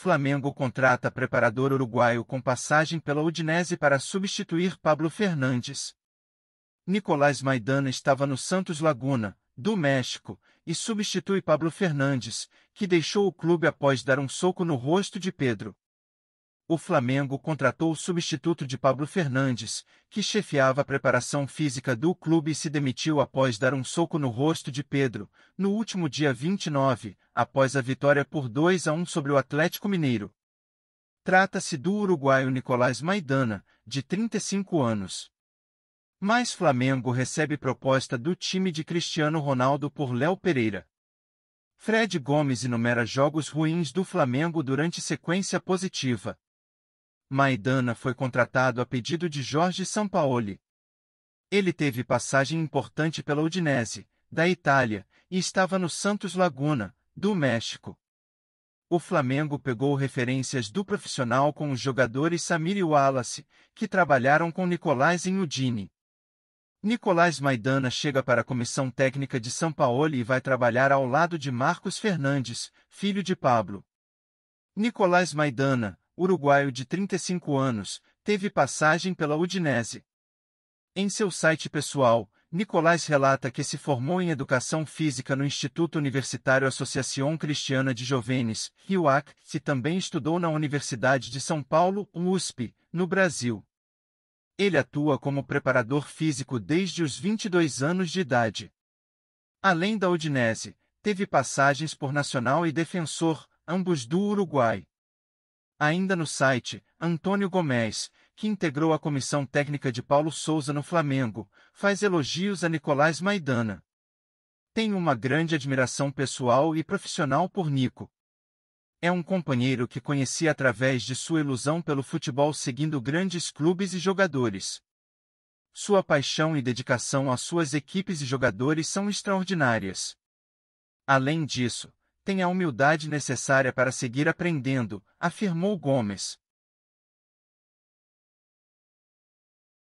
Flamengo contrata preparador uruguaio com passagem pela Udinese para substituir Pablo Fernandes. Nicolás Maidana estava no Santos Laguna, do México, e substitui Pablo Fernandes, que deixou o clube após dar um soco no rosto de Pedro o Flamengo contratou o substituto de Pablo Fernandes, que chefiava a preparação física do clube e se demitiu após dar um soco no rosto de Pedro, no último dia 29, após a vitória por 2 a 1 sobre o Atlético Mineiro. Trata-se do uruguaio Nicolás Maidana, de 35 anos. Mas Flamengo recebe proposta do time de Cristiano Ronaldo por Léo Pereira. Fred Gomes enumera jogos ruins do Flamengo durante sequência positiva. Maidana foi contratado a pedido de Jorge Sampaoli. Ele teve passagem importante pela Udinese, da Itália, e estava no Santos Laguna, do México. O Flamengo pegou referências do profissional com os jogadores Samir e Wallace, que trabalharam com Nicolás em Udine. Nicolás Maidana chega para a comissão técnica de São Paulo e vai trabalhar ao lado de Marcos Fernandes, filho de Pablo. Nicolás Maidana, uruguaio de 35 anos, teve passagem pela Udinese. Em seu site pessoal, Nicolás relata que se formou em Educação Física no Instituto Universitário Associação Cristiana de Jovenes, RIUAC, e também estudou na Universidade de São Paulo, USP, no Brasil. Ele atua como preparador físico desde os 22 anos de idade. Além da Udinese, teve passagens por Nacional e Defensor, ambos do Uruguai. Ainda no site, Antônio Gomes, que integrou a comissão técnica de Paulo Souza no Flamengo, faz elogios a Nicolás Maidana. Tenho uma grande admiração pessoal e profissional por Nico. É um companheiro que conheci através de sua ilusão pelo futebol seguindo grandes clubes e jogadores. Sua paixão e dedicação às suas equipes e jogadores são extraordinárias. Além disso, tem a humildade necessária para seguir aprendendo, afirmou Gomes.